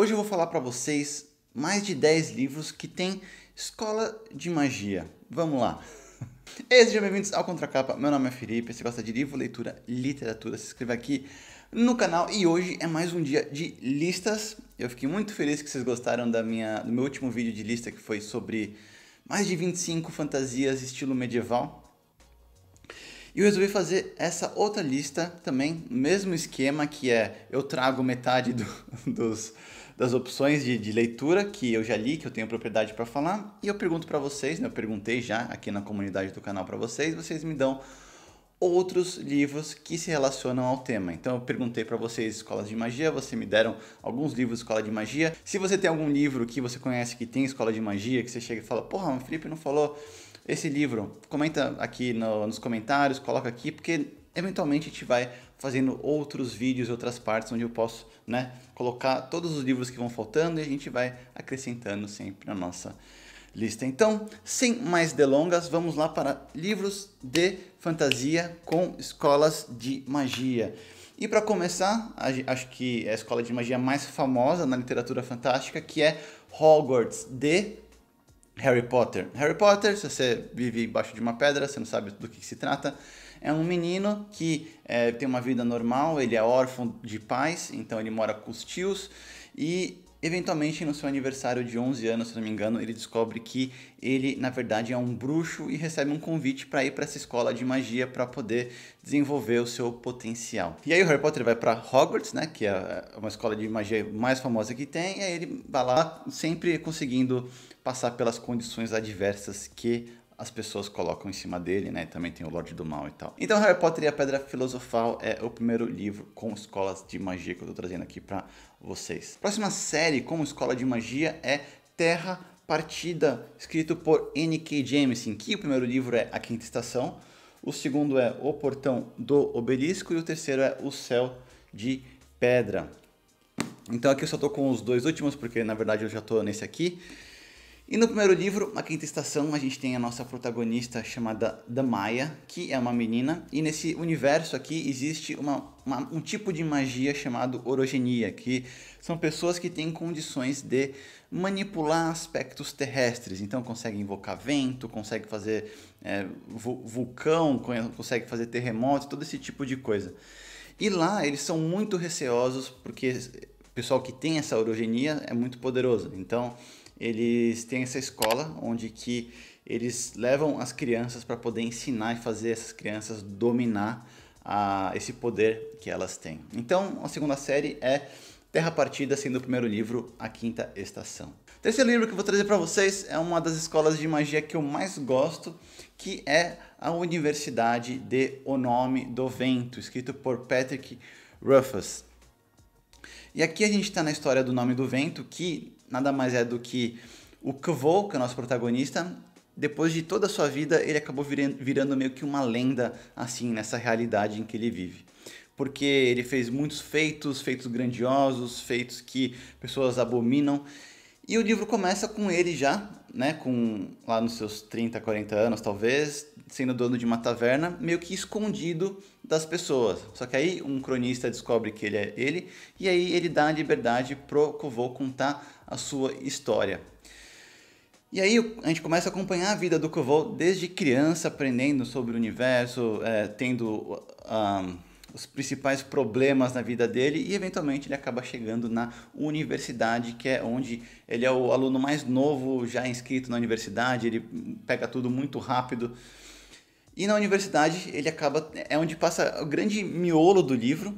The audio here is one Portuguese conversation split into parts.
Hoje eu vou falar para vocês mais de 10 livros que tem escola de magia. Vamos lá! Ei, sejam bem-vindos ao Contracapa. Meu nome é Felipe. Se gosta de livro, leitura, literatura, se inscreva aqui no canal. E hoje é mais um dia de listas. Eu fiquei muito feliz que vocês gostaram da minha, do meu último vídeo de lista, que foi sobre mais de 25 fantasias estilo medieval. E eu resolvi fazer essa outra lista também, mesmo esquema, que é eu trago metade do, dos, das opções de, de, leitura que eu já li, que eu tenho propriedade para falar, e eu pergunto para vocês, né, eu perguntei já aqui na comunidade do canal para vocês, vocês me dão outros livros que se relacionam ao tema. Então eu perguntei para vocês escolas de magia, vocês me deram alguns livros de escola de magia. Se você tem algum livro que você conhece que tem escola de magia, que você chega e fala, porra, o Felipe não falou esse livro. Comenta aqui no, nos comentários, coloca aqui, porque eventualmente a gente vai fazendo outros vídeos, outras partes onde eu posso né, colocar todos os livros que vão faltando e a gente vai acrescentando sempre na nossa lista. Então, sem mais delongas, vamos lá para livros de fantasia com escolas de magia. E para começar, acho que é a escola de magia mais famosa na literatura fantástica, que é Hogwarts de Harry Potter. Harry Potter, se você vive embaixo de uma pedra, você não sabe do que, que se trata. É um menino que é, tem uma vida normal, ele é órfão de pais, então ele mora com os tios e eventualmente no seu aniversário de 11 anos, se não me engano, ele descobre que ele na verdade é um bruxo e recebe um convite para ir para essa escola de magia para poder desenvolver o seu potencial. E aí o Harry Potter vai para Hogwarts, né, que é, é uma escola de magia mais famosa que tem, e aí ele vai lá sempre conseguindo passar pelas condições adversas que as pessoas colocam em cima dele, né? Também tem o Lorde do Mal e tal. Então, Harry Potter e a Pedra Filosofal é o primeiro livro com escolas de magia que eu tô trazendo aqui para vocês. Próxima série como escola de magia é Terra Partida, escrito por N.K. Jameson, que o primeiro livro é A Quinta Estação, o segundo é O Portão do Obelisco e o terceiro é O Céu de Pedra. Então aqui eu só tô com os dois últimos, porque na verdade eu já tô nesse aqui. E no primeiro livro, A Quinta Estação, a gente tem a nossa protagonista chamada Damaya, que é uma menina, e nesse universo aqui existe uma, uma, um tipo de magia chamado orogenia, que são pessoas que têm condições de manipular aspectos terrestres, então conseguem invocar vento, conseguem fazer é, vulcão, conseguem fazer terremoto, todo esse tipo de coisa. E lá eles são muito receosos porque o pessoal que tem essa orogenia é muito poderoso, então eles têm essa escola onde que eles levam as crianças para poder ensinar e fazer essas crianças dominar a, esse poder que elas têm. Então, a segunda série é Terra Partida, sendo o primeiro livro, a quinta estação. O terceiro livro que eu vou trazer para vocês é uma das escolas de magia que eu mais gosto, que é a Universidade de O Nome do Vento, escrito por Patrick Ruffus. E aqui a gente está na história do Nome do Vento, que nada mais é do que o Kvo, que é o nosso protagonista, depois de toda a sua vida, ele acabou virando meio que uma lenda, assim, nessa realidade em que ele vive. Porque ele fez muitos feitos, feitos grandiosos, feitos que pessoas abominam. E o livro começa com ele já, né, com lá nos seus 30, 40 anos talvez, sendo dono de uma taverna, meio que escondido das pessoas. Só que aí um cronista descobre que ele é ele, e aí ele dá a liberdade pro Kovô contar a sua história. E aí a gente começa a acompanhar a vida do Koval desde criança, aprendendo sobre o universo, é, tendo um, ah, os principais problemas na vida dele e eventualmente ele acaba chegando na universidade, que é onde ele é o aluno mais novo já inscrito na universidade, ele pega tudo muito rápido. E na universidade ele acaba é onde passa o grande miolo do livro,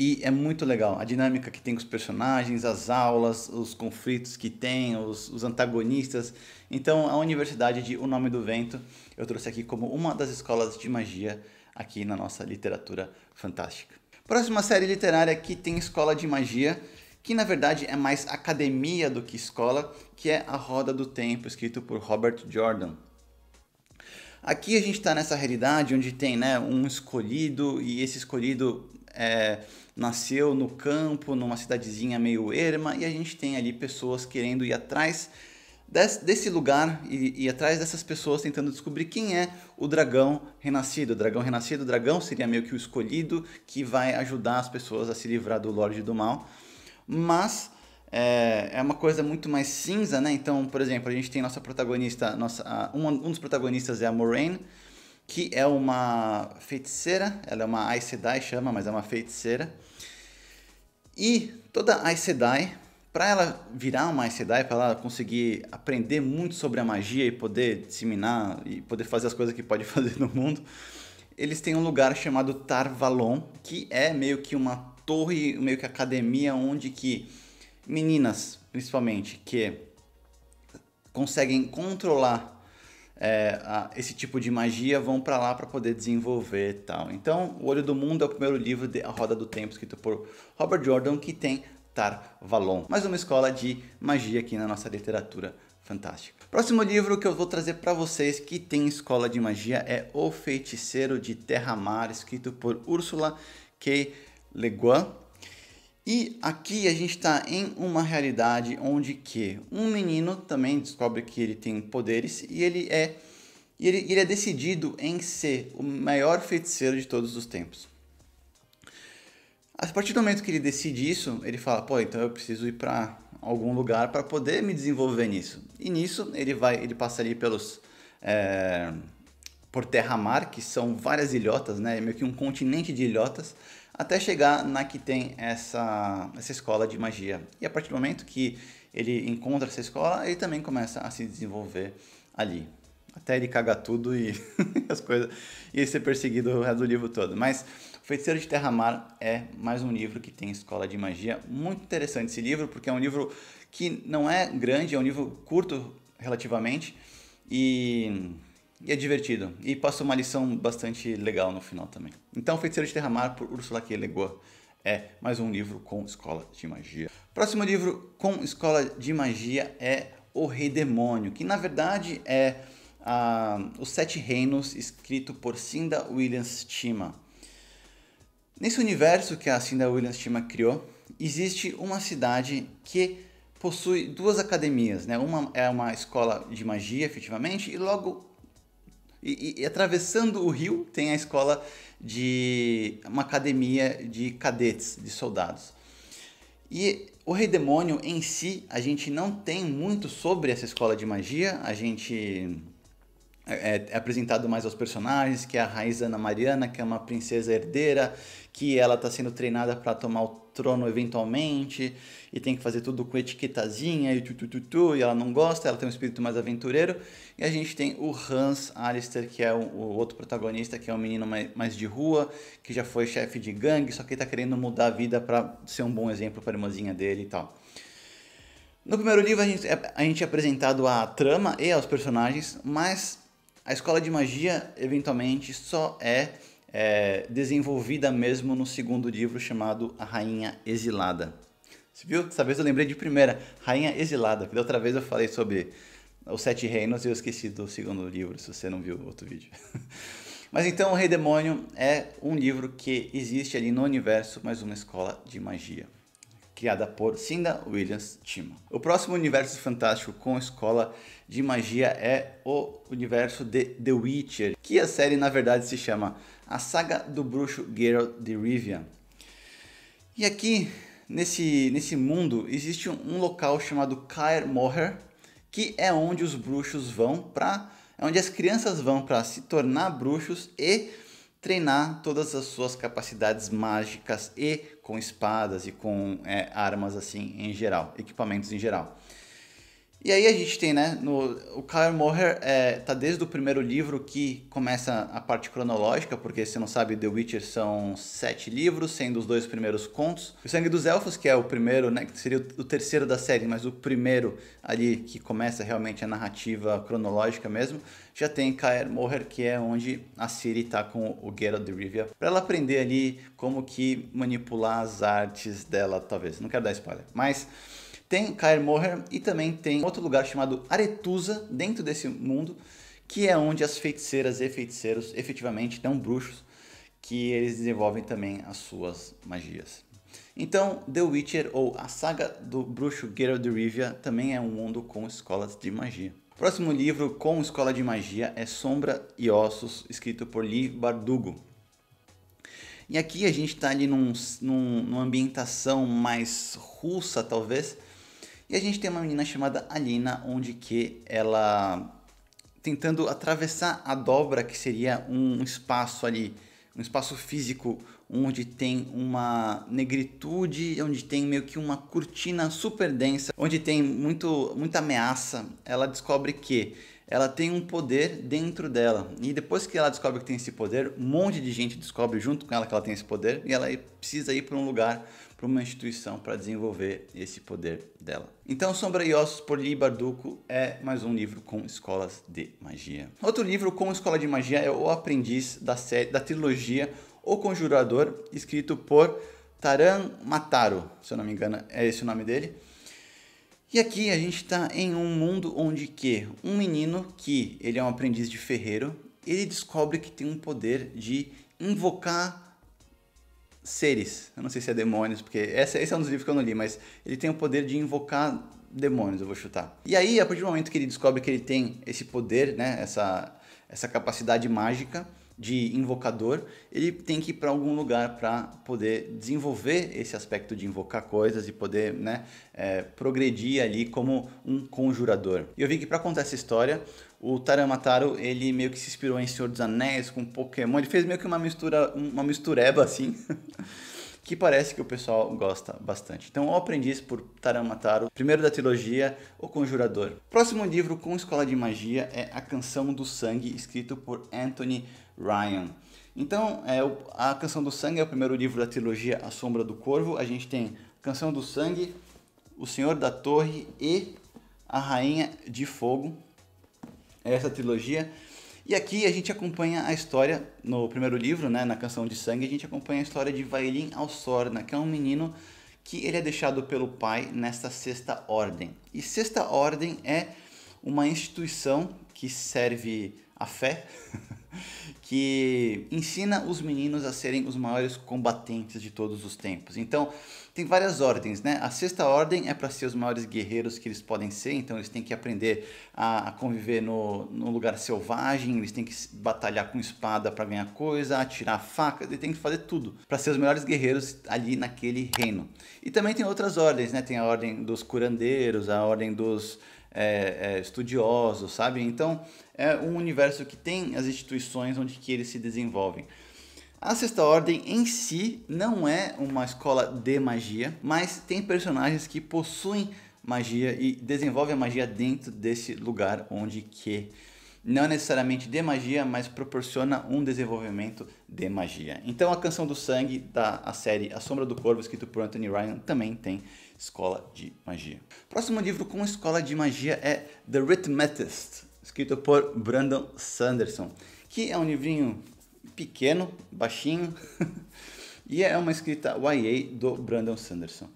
e é muito legal a dinâmica que tem com os personagens, as aulas, os conflitos que tem, os, os antagonistas. Então, a Universidade de O Nome do Vento eu trouxe aqui como uma das escolas de magia aqui na nossa literatura fantástica. Próxima série literária que tem escola de magia, que na verdade é mais academia do que escola, que é A Roda do Tempo, escrito por Robert Jordan. Aqui a gente está nessa realidade onde tem né, um escolhido e esse escolhido é, nasceu no campo, numa cidadezinha meio erma, e a gente tem ali pessoas querendo ir atrás desse, lugar e, e atrás dessas pessoas tentando descobrir quem é o dragão renascido. O dragão renascido, o dragão seria meio que o escolhido que vai ajudar as pessoas a se livrar do Lorde do Mal. Mas é, é uma coisa muito mais cinza, né? Então, por exemplo, a gente tem nossa protagonista, nossa, um, um dos protagonistas é a Moraine, que é uma feiticeira, ela é uma Aes Sedai, chama, mas é uma feiticeira. E toda Aes Sedai, para ela virar uma Aes Sedai, para ela conseguir aprender muito sobre a magia e poder disseminar e poder fazer as coisas que pode fazer no mundo, eles têm um lugar chamado Tarvalon, que é meio que uma torre, meio que academia onde que meninas, principalmente, que conseguem controlar é, a, esse tipo de magia vão para lá para poder desenvolver tal. Então, O Olho do Mundo é o primeiro livro de A Roda do Tempo, escrito por Robert Jordan, que tem Tar Valon. Mais uma escola de magia aqui na nossa literatura fantástica. Próximo livro que eu vou trazer para vocês que tem escola de magia é O Feiticeiro de Terra-Mar, escrito por Ursula K. Le Guin e aqui a gente está em uma realidade onde que um menino também descobre que ele tem poderes e ele é ele, ele é decidido em ser o maior feiticeiro de todos os tempos. A partir do momento que ele decide isso, ele fala, pô, então eu preciso ir para algum lugar para poder me desenvolver nisso. E nisso ele vai, ele passa ali pelos é, por terra-mar, que são várias ilhotas, né? meio que um continente de ilhotas até chegar na que tem essa, essa escola de magia. E a partir do momento que ele encontra essa escola, ele também começa a se desenvolver ali. Até ele cagar tudo e as coisas. e ser perseguido o resto do livro todo. Mas Feiticeiro de Mar é mais um livro que tem escola de magia. Muito interessante esse livro, porque é um livro que não é grande, é um livro curto relativamente. E e é divertido. E passa uma lição bastante legal no final também. Então, Feiticeiro de Terramar, por Ursula K. Le Guin, é mais um livro com escola de magia. Próximo livro com escola de magia é O Rei Demônio, que na verdade é Os Sete Reinos, escrito por Cinda Williams Tima. Nesse universo que a Cinda Williams Tima criou, existe uma cidade que possui duas academias, né? Uma é uma escola de magia, efetivamente, e logo e, e, e, atravessando o rio tem a escola de uma academia de cadetes, de soldados. E o Rei Demônio em si, a gente não tem muito sobre essa escola de magia, a gente é, é, é apresentado mais aos personagens, que é a Raiz Ana Mariana, que é uma princesa herdeira, que ela está sendo treinada para tomar o trono eventualmente, e tem que fazer tudo com etiquetazinha e tu tu tu tu e ela não gosta, ela tem um espírito mais aventureiro. E a gente tem o Hans Alistair, que é o, o outro protagonista, que é um menino mais, mais, de rua, que já foi chefe de gangue, só que ele tá querendo mudar a vida para ser um bom exemplo para a irmãzinha dele e tal. No primeiro livro a gente, é, a gente é apresentado a trama e aos personagens, mas a escola de magia eventualmente só é é, desenvolvida mesmo no segundo livro chamado A Rainha Exilada. Você viu? Dessa vez eu lembrei de primeira, Rainha Exilada, porque da outra vez eu falei sobre os Sete Reinos e eu esqueci do segundo livro, se você não viu outro vídeo. mas então, O Rei Demônio é um livro que existe ali no universo, mais uma escola de magia. Criada por Cinda Williams Tima. O próximo universo fantástico com escola de magia é o universo de The Witcher, que a série na verdade se chama a saga do bruxo Geralt de Rivia. E aqui, nesse, nesse mundo, existe um, local chamado Caer que é onde os bruxos vão para... É onde as crianças vão para se tornar bruxos e treinar todas as suas capacidades mágicas e com espadas e com é, armas assim em geral, equipamentos em geral. E aí a gente tem, né, no, o Kyle Moher é, tá desde o primeiro livro que começa a parte cronológica, porque se não sabe, The Witcher são sete livros, sendo os dois primeiros contos. O Sangue dos Elfos, que é o primeiro, né, que seria o terceiro da série, mas o primeiro ali que começa realmente a narrativa cronológica mesmo, já tem Kaer Moher, que é onde a Ciri tá com o Geralt de Rivia, para ela aprender ali como que manipular as artes dela, talvez. Não quero dar spoiler, mas... Tem Kaer Morhen e também tem outro lugar chamado Aretusa, dentro desse mundo, que é onde as feiticeiras e feiticeiros efetivamente dão bruxos, que eles desenvolvem também as suas magias. Então, The Witcher, ou a saga do bruxo Geralt de Rivia, também é um mundo com escolas de magia. Próximo livro com escola de magia é Sombra e Ossos, escrito por Lee Bardugo. E aqui a gente está ali num, num, numa ambientação mais russa, talvez, e a gente tem uma menina chamada Alina, onde que ela tentando atravessar a dobra que seria um espaço ali, um espaço físico onde tem uma negritude, onde tem meio que uma cortina super densa, onde tem muito muita ameaça. Ela descobre que ela tem um poder dentro dela. E depois que ela descobre que tem esse poder, um monte de gente descobre junto com ela que ela tem esse poder e ela precisa ir para um lugar, para uma instituição para desenvolver esse poder dela. Então, Sombra e Ossos por Lee Barduco, é mais um livro com escolas de magia. Outro livro com escola de magia é O Aprendiz da série da trilogia O Conjurador, escrito por Taran Mataro, se eu não me engano, é esse o nome dele. E aqui a gente está em um mundo onde que um menino que ele é um aprendiz de ferreiro, ele descobre que tem um poder de invocar seres. Eu não sei se é demônios, porque esse, esse é um dos livros que eu não li, mas ele tem o poder de invocar demônios, eu vou chutar. E aí, a partir do momento que ele descobre que ele tem esse poder, né, essa, essa capacidade mágica, de invocador, ele tem que ir para algum lugar para poder desenvolver esse aspecto de invocar coisas e poder né, é, progredir ali como um conjurador. E eu vi que para contar essa história, o Taramataro, ele meio que se inspirou em Senhor dos Anéis, com Pokémon, ele fez meio que uma mistura, uma mistureba assim. que parece que o pessoal gosta bastante. Então, O Aprendiz por Taramataro, primeiro da trilogia O Conjurador. Próximo livro com escola de magia é A Canção do Sangue, escrito por Anthony Ryan. Então, é, A Canção do Sangue é o primeiro livro da trilogia A Sombra do Corvo. A gente tem Canção do Sangue, O Senhor da Torre e A Rainha de Fogo. É essa trilogia e aqui a gente acompanha a história, no primeiro livro, né, na Canção de Sangue, a gente acompanha a história de Vailin Alsorna, que é um menino que ele é deixado pelo pai nesta Sexta Ordem. E Sexta Ordem é uma instituição que serve a fé, que ensina os meninos a serem os maiores combatentes de todos os tempos. Então, tem várias ordens, né? A sexta ordem é para ser os maiores guerreiros que eles podem ser, então eles têm que aprender a, a conviver no, no, lugar selvagem, eles têm que batalhar com espada para ganhar coisa, atirar faca, eles têm que fazer tudo para ser os melhores guerreiros ali naquele reino. E também tem outras ordens, né? Tem a ordem dos curandeiros, a ordem dos é, é, estudiosos, sabe? Então, é um universo que tem as instituições onde que eles se desenvolvem. A Sexta Ordem em si não é uma escola de magia, mas tem personagens que possuem magia e desenvolvem a magia dentro desse lugar onde que não necessariamente de magia, mas proporciona um desenvolvimento de magia. Então a Canção do Sangue da série A Sombra do Corvo, escrito por Anthony Ryan, também tem escola de magia. Próximo livro com escola de magia é The Rhythmetist, escrito por Brandon Sanderson, que é um livrinho pequeno, baixinho, e é uma escrita YA do Brandon Sanderson.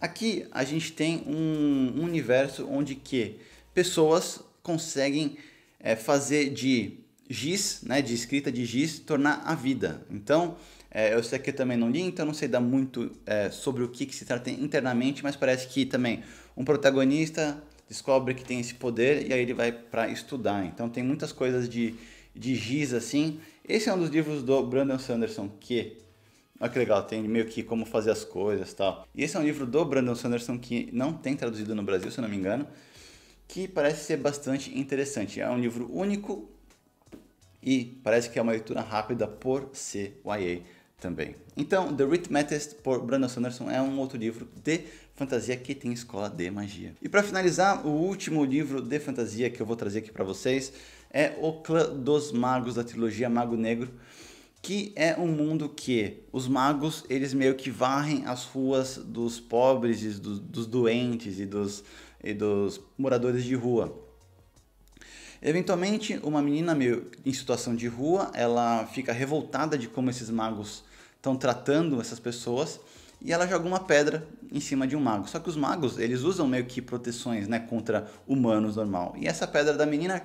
Aqui a gente tem um universo onde que pessoas conseguem é, fazer de giz, né, de escrita de giz, tornar a vida. Então, é, eu sei que eu também não li, então não sei dar muito é, sobre o que, que se trata internamente, mas parece que também um protagonista descobre que tem esse poder e aí ele vai para estudar. Então tem muitas coisas de, de giz assim. Esse é um dos livros do Brandon Sanderson que Olha que legal, tem meio que como fazer as coisas tal. E esse é um livro do Brandon Sanderson que não tem traduzido no Brasil, se eu não me engano, que parece ser bastante interessante. É um livro único e parece que é uma leitura rápida por CYA também. Então, The Arithmetist por Brandon Sanderson é um outro livro de fantasia que tem escola de magia. E para finalizar, o último livro de fantasia que eu vou trazer aqui para vocês é O Clã dos Magos da trilogia Mago Negro, que é um mundo que os magos, eles meio que varrem as ruas dos pobres e dos, dos doentes e dos, e dos moradores de rua. Eventualmente, uma menina meio em situação de rua, ela fica revoltada de como esses magos estão tratando essas pessoas e ela joga uma pedra em cima de um mago. Só que os magos, eles usam meio que proteções, né, contra humanos normal. E essa pedra da menina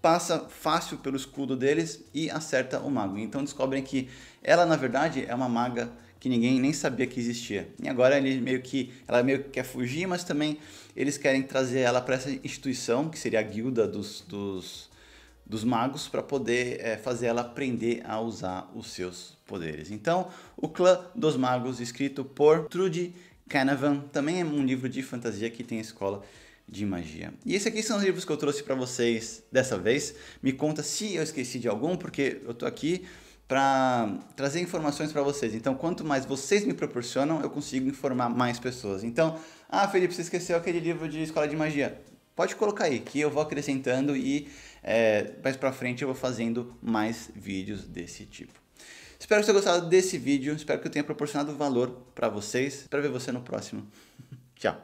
passa fácil pelo escudo deles e acerta o mago. Então descobrem que ela na verdade é uma maga que ninguém nem sabia que existia. E agora ele meio que ela meio que quer fugir, mas também eles querem trazer ela para essa instituição que seria a guilda dos, dos dos magos para poder é, fazer ela aprender a usar os seus poderes. Então, O Clã dos Magos, escrito por Trudy Canavan, também é um livro de fantasia que tem a escola de magia. E esses aqui são os livros que eu trouxe para vocês dessa vez. Me conta se eu esqueci de algum, porque eu tô aqui para trazer informações para vocês. Então, quanto mais vocês me proporcionam, eu consigo informar mais pessoas. Então, ah, Felipe, você esqueceu aquele livro de escola de magia? Pode colocar aí que eu vou acrescentando e é, mais pra frente eu vou fazendo mais vídeos desse tipo. Espero que tenham gostado desse vídeo, espero que eu tenha proporcionado valor para vocês. Para ver você no próximo. Tchau!